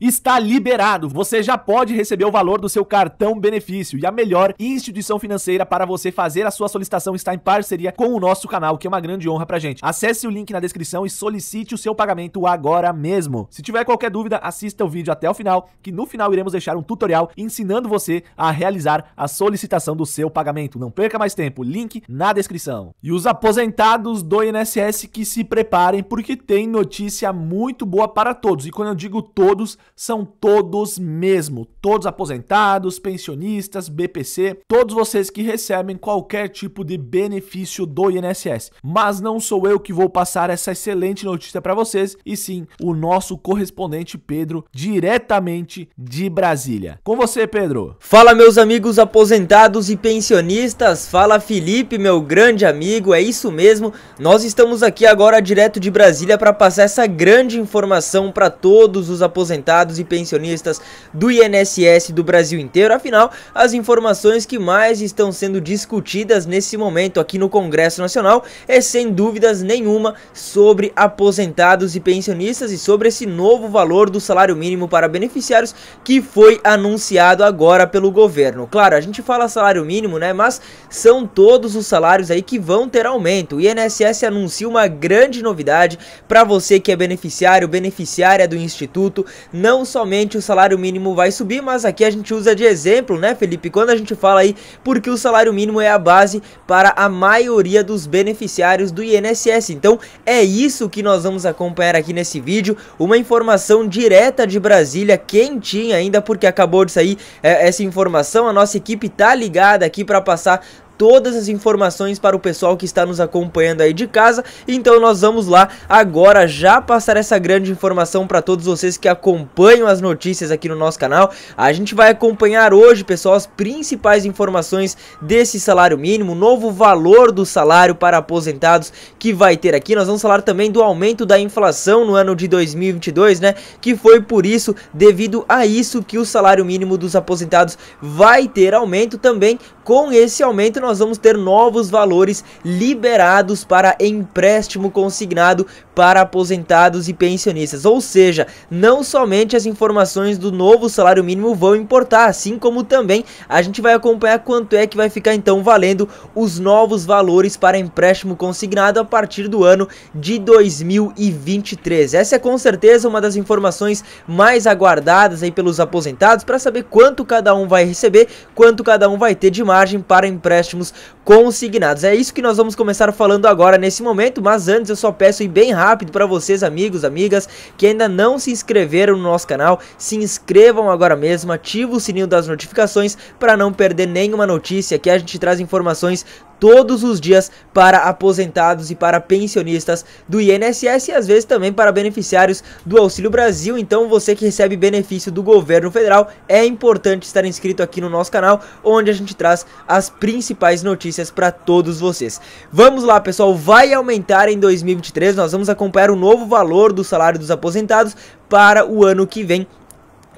está liberado. Você já pode receber o valor do seu cartão benefício e a melhor instituição financeira para você fazer a sua solicitação está em parceria com o nosso canal, que é uma grande honra pra gente. Acesse o link na descrição e solicite o seu pagamento agora mesmo. Se tiver qualquer dúvida, assista o vídeo até o final, que no final iremos deixar um tutorial ensinando você a realizar a solicitação do seu pagamento. Não perca mais tempo, link na descrição. E os aposentados do INSS que se preparem porque tem notícia muito boa para todos. E quando eu digo todos, são todos mesmo, todos aposentados, pensionistas, BPC, todos vocês que recebem qualquer tipo de benefício do INSS. Mas não sou eu que vou passar essa excelente notícia para vocês, e sim o nosso correspondente Pedro, diretamente de Brasília. Com você, Pedro. Fala meus amigos aposentados e pensionistas, fala Felipe, meu grande amigo, é isso mesmo. Nós estamos aqui agora direto de Brasília para passar essa grande informação para todos os aposentados aposentados e pensionistas do INSS do Brasil inteiro. Afinal, as informações que mais estão sendo discutidas nesse momento aqui no Congresso Nacional é sem dúvidas nenhuma sobre aposentados e pensionistas e sobre esse novo valor do salário mínimo para beneficiários que foi anunciado agora pelo governo. Claro, a gente fala salário mínimo, né, mas são todos os salários aí que vão ter aumento. O INSS anuncia uma grande novidade para você que é beneficiário, beneficiária do instituto, não não somente o salário mínimo vai subir, mas aqui a gente usa de exemplo, né, Felipe? Quando a gente fala aí, porque o salário mínimo é a base para a maioria dos beneficiários do INSS. Então, é isso que nós vamos acompanhar aqui nesse vídeo, uma informação direta de Brasília, quentinha ainda, porque acabou de sair é, essa informação. A nossa equipe tá ligada aqui para passar todas as informações para o pessoal que está nos acompanhando aí de casa. Então nós vamos lá agora já passar essa grande informação para todos vocês que acompanham as notícias aqui no nosso canal. A gente vai acompanhar hoje, pessoal, as principais informações desse salário mínimo, novo valor do salário para aposentados que vai ter aqui. Nós vamos falar também do aumento da inflação no ano de 2022, né? Que foi por isso, devido a isso, que o salário mínimo dos aposentados vai ter aumento também. Com esse aumento, nós nós vamos ter novos valores liberados para empréstimo consignado para aposentados e pensionistas. Ou seja, não somente as informações do novo salário mínimo vão importar, assim como também a gente vai acompanhar quanto é que vai ficar então valendo os novos valores para empréstimo consignado a partir do ano de 2023. Essa é com certeza uma das informações mais aguardadas aí pelos aposentados para saber quanto cada um vai receber, quanto cada um vai ter de margem para empréstimo consignados. É isso que nós vamos começar falando agora nesse momento, mas antes eu só peço e bem rápido para vocês, amigos, amigas, que ainda não se inscreveram no nosso canal, se inscrevam agora mesmo, ativa o sininho das notificações para não perder nenhuma notícia. que a gente traz informações todos os dias para aposentados e para pensionistas do INSS e às vezes também para beneficiários do Auxílio Brasil. Então você que recebe benefício do governo federal, é importante estar inscrito aqui no nosso canal, onde a gente traz as principais notícias para todos vocês. Vamos lá, pessoal, vai aumentar em 2023, nós vamos acompanhar o novo valor do salário dos aposentados para o ano que vem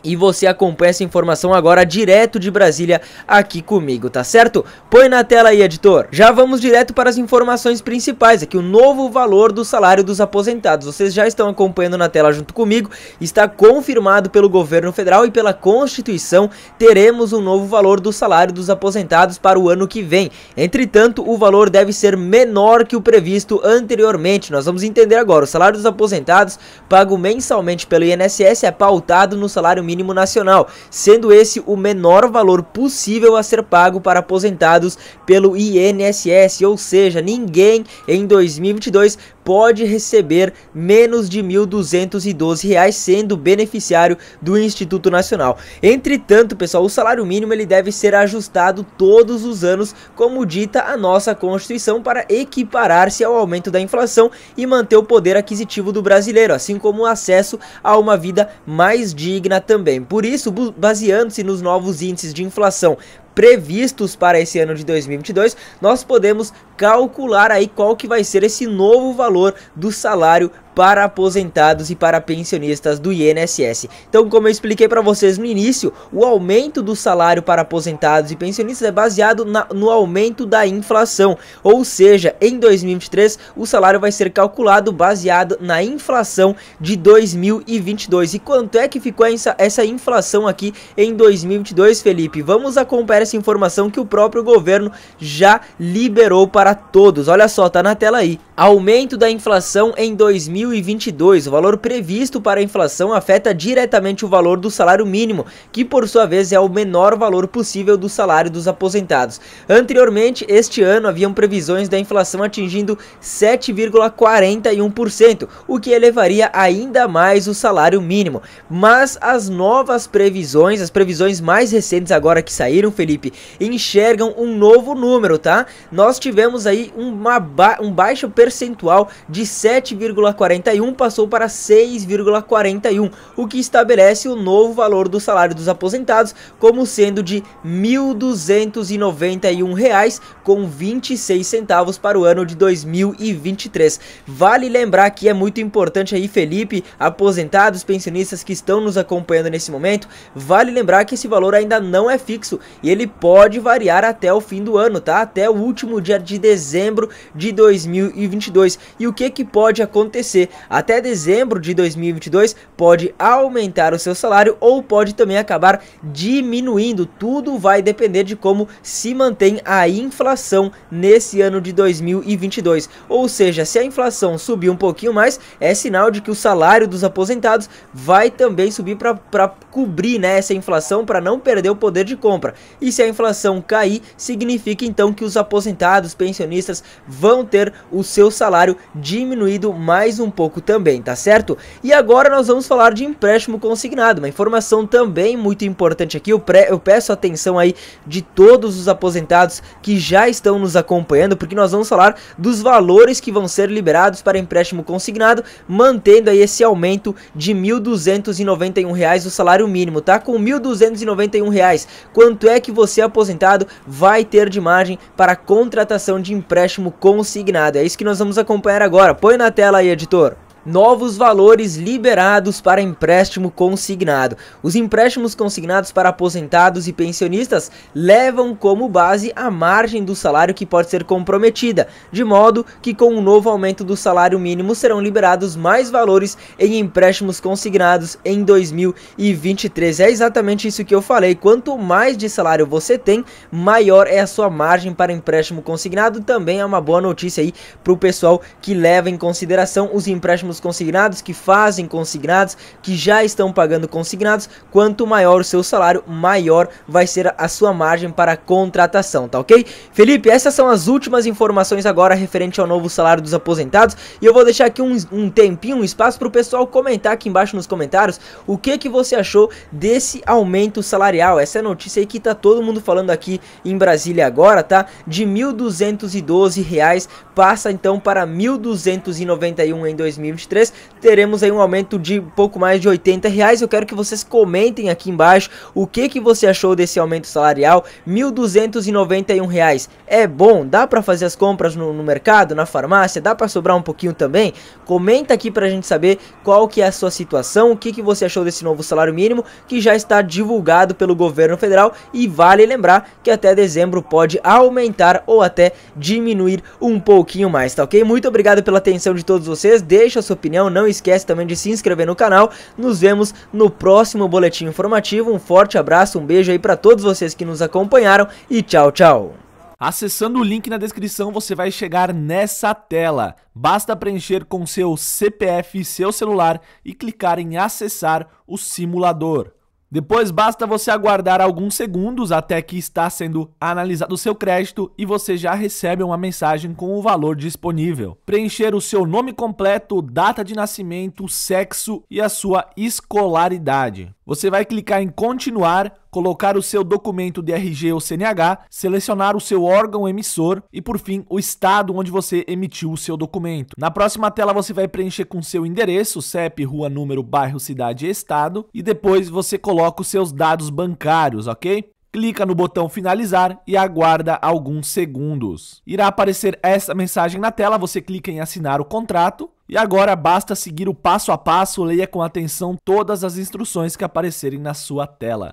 e você acompanha essa informação agora direto de Brasília aqui comigo, tá certo? Põe na tela aí, editor. Já vamos direto para as informações principais aqui, o novo valor do salário dos aposentados. Vocês já estão acompanhando na tela junto comigo, está confirmado pelo governo federal e pela Constituição, teremos um novo valor do salário dos aposentados para o ano que vem. Entretanto, o valor deve ser menor que o previsto anteriormente. Nós vamos entender agora, o salário dos aposentados pago mensalmente pelo INSS é pautado no salário mínimo mínimo nacional, sendo esse o menor valor possível a ser pago para aposentados pelo INSS, ou seja, ninguém em 2022 pode receber menos de R$ 1.212, sendo beneficiário do Instituto Nacional. Entretanto, pessoal, o salário mínimo ele deve ser ajustado todos os anos, como dita a nossa Constituição, para equiparar-se ao aumento da inflação e manter o poder aquisitivo do brasileiro, assim como o acesso a uma vida mais digna também. Por isso, baseando-se nos novos índices de inflação previstos para esse ano de 2022, nós podemos calcular aí qual que vai ser esse novo valor do salário para aposentados e para pensionistas do INSS. Então, como eu expliquei para vocês no início, o aumento do salário para aposentados e pensionistas é baseado na, no aumento da inflação, ou seja, em 2023 o salário vai ser calculado baseado na inflação de 2022. E quanto é que ficou essa, essa inflação aqui em 2022, Felipe? Vamos acompanhar essa informação que o próprio governo já liberou para para todos. Olha só, tá na tela aí. Aumento da inflação em 2022. O valor previsto para a inflação afeta diretamente o valor do salário mínimo, que por sua vez é o menor valor possível do salário dos aposentados. Anteriormente, este ano haviam previsões da inflação atingindo 7,41%, o que elevaria ainda mais o salário mínimo. Mas as novas previsões, as previsões mais recentes agora que saíram, Felipe, enxergam um novo número, tá? Nós tivemos aí uma ba um baixo percentual de 7,41 passou para 6,41, o que estabelece o novo valor do salário dos aposentados como sendo de R$ 1.291,26 para o ano de 2023. Vale lembrar que é muito importante aí, Felipe, aposentados, pensionistas que estão nos acompanhando nesse momento, vale lembrar que esse valor ainda não é fixo e ele pode variar até o fim do ano, tá? Até o último dia de dezembro de 2022. E o que, que pode acontecer? Até dezembro de 2022 pode aumentar o seu salário ou pode também acabar diminuindo. Tudo vai depender de como se mantém a inflação nesse ano de 2022. Ou seja, se a inflação subir um pouquinho mais, é sinal de que o salário dos aposentados vai também subir para cobrir né, essa inflação, para não perder o poder de compra. E se a inflação cair, significa então que os aposentados, pensionistas, pensionistas vão ter o seu salário diminuído mais um pouco também, tá certo? E agora nós vamos falar de empréstimo consignado, uma informação também muito importante aqui. Eu, eu peço atenção aí de todos os aposentados que já estão nos acompanhando, porque nós vamos falar dos valores que vão ser liberados para empréstimo consignado, mantendo aí esse aumento de R$ 1.291 o salário mínimo, tá? Com R$ 1.291, quanto é que você aposentado vai ter de margem para contratação de empréstimo consignado. É isso que nós vamos acompanhar agora. Põe na tela aí, editor novos valores liberados para empréstimo consignado. Os empréstimos consignados para aposentados e pensionistas levam como base a margem do salário que pode ser comprometida, de modo que com o novo aumento do salário mínimo serão liberados mais valores em empréstimos consignados em 2023. É exatamente isso que eu falei. Quanto mais de salário você tem, maior é a sua margem para empréstimo consignado. Também é uma boa notícia aí para o pessoal que leva em consideração os empréstimos consignados que fazem consignados, que já estão pagando consignados, quanto maior o seu salário, maior vai ser a sua margem para contratação, tá ok? Felipe, essas são as últimas informações agora referente ao novo salário dos aposentados e eu vou deixar aqui um, um tempinho, um espaço para o pessoal comentar aqui embaixo nos comentários o que, que você achou desse aumento salarial, essa é notícia aí que tá todo mundo falando aqui em Brasília agora, tá? De R$ 1.212 passa então para R$ 1.291 em 2022 2023, teremos aí um aumento de pouco mais de 80 reais. Eu quero que vocês comentem aqui embaixo o que, que você achou desse aumento salarial, 1.291 reais. É bom? Dá para fazer as compras no, no, mercado, na farmácia? Dá para sobrar um pouquinho também? Comenta aqui pra gente saber qual que é a sua situação, o que, que você achou desse novo salário mínimo que já está divulgado pelo governo federal e vale lembrar que até dezembro pode aumentar ou até diminuir um pouquinho mais, tá ok? Muito obrigado pela atenção de todos vocês, deixa o sua opinião. Não esquece também de se inscrever no canal. Nos vemos no próximo boletim informativo. Um forte abraço, um beijo aí para todos vocês que nos acompanharam e tchau, tchau. Acessando o link na descrição, você vai chegar nessa tela. Basta preencher com seu CPF e seu celular e clicar em acessar o simulador. Depois basta você aguardar alguns segundos até que está sendo analisado o seu crédito e você já recebe uma mensagem com o valor disponível. Preencher o seu nome completo, data de nascimento, sexo e a sua escolaridade. Você vai clicar em continuar colocar o seu documento de RG ou CNH, selecionar o seu órgão emissor e, por fim, o estado onde você emitiu o seu documento. Na próxima tela, você vai preencher com seu endereço, CEP, rua, número, bairro, cidade e estado, e depois você coloca os seus dados bancários, ok? clica no botão finalizar e aguarda alguns segundos. Irá aparecer essa mensagem na tela, você clica em assinar o contrato e agora basta seguir o passo a passo, leia com atenção todas as instruções que aparecerem na sua tela.